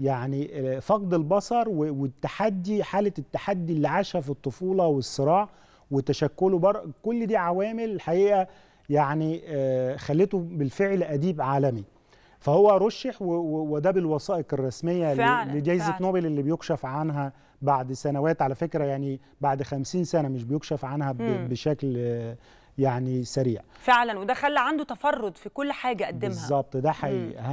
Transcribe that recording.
يعني آه، فقد البصر والتحدي حاله التحدي اللي عاشها في الطفوله والصراع وتشكله بر... كل دي عوامل الحقيقه يعني آه، خلته بالفعل اديب عالمي فهو رشح وده بالوثائق الرسميه فعلا لجائزه فعلا. نوبل اللي بيكشف عنها بعد سنوات على فكره يعني بعد 50 سنه مش بيكشف عنها بشكل آه، يعني سريع فعلا وده خلى عنده تفرد في كل حاجه قدمها بالظبط ده حقيقي